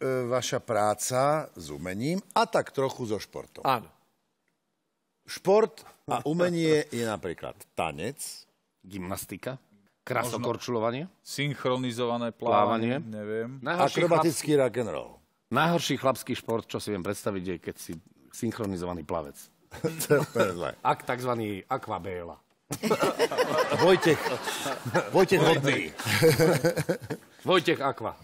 E, vaša práca s umením a tak trochu so športom. Áno. Šport a umenie je napríklad tanec. Gymnastika. Krasokorčulovanie. Synchronizované plávanie. plávanie. Neviem. Akrobatický chlap... rock and roll. Najhorší chlapský šport, čo si viem predstaviť, je keď si synchronizovaný plavec. Ak takzvaný akvabéla. Vojtech. Vojtech Vojtech Akva.